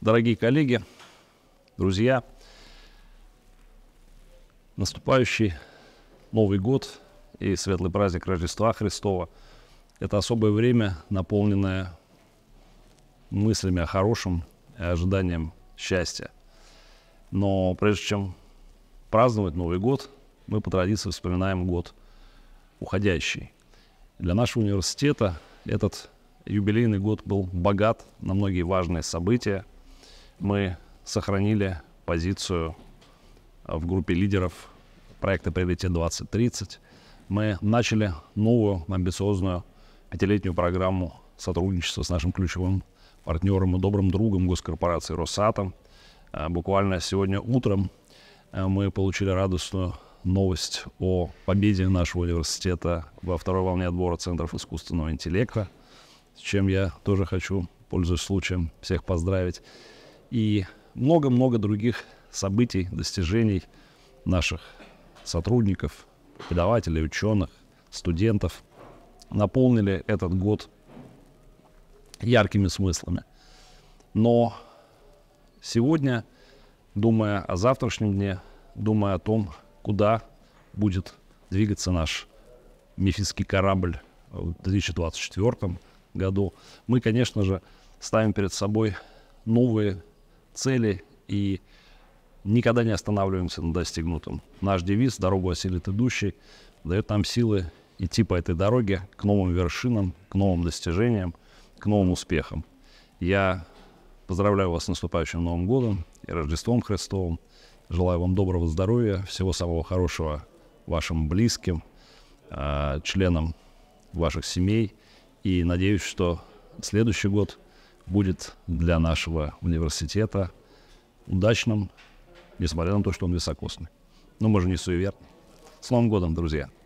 Дорогие коллеги, друзья, наступающий Новый год и светлый праздник Рождества Христова – это особое время, наполненное мыслями о хорошем и ожиданием счастья. Но прежде чем праздновать Новый год, мы по традиции вспоминаем год уходящий. Для нашего университета этот юбилейный год был богат на многие важные события – мы сохранили позицию э, в группе лидеров проекта «Приоритет 2030». Мы начали новую амбициозную пятилетнюю программу сотрудничества с нашим ключевым партнером и добрым другом госкорпорации «Росатом». Э, буквально сегодня утром э, мы получили радостную новость о победе нашего университета во второй волне отбора центров искусственного интеллекта, с чем я тоже хочу, пользуясь случаем, всех поздравить и много-много других событий, достижений наших сотрудников, преподавателей, ученых, студентов наполнили этот год яркими смыслами. Но сегодня, думая о завтрашнем дне, думая о том, куда будет двигаться наш мифический корабль в 2024 году, мы, конечно же, ставим перед собой новые цели и никогда не останавливаемся на достигнутом. Наш девиз «Дорогу осилит идущий» дает нам силы идти по этой дороге к новым вершинам, к новым достижениям, к новым успехам. Я поздравляю вас с наступающим Новым годом и Рождеством Христовым. Желаю вам доброго здоровья, всего самого хорошего вашим близким, а, членам ваших семей. И надеюсь, что следующий год – будет для нашего университета удачным, несмотря на то, что он высокосный. Но мы же не суеверны. С Новым годом, друзья!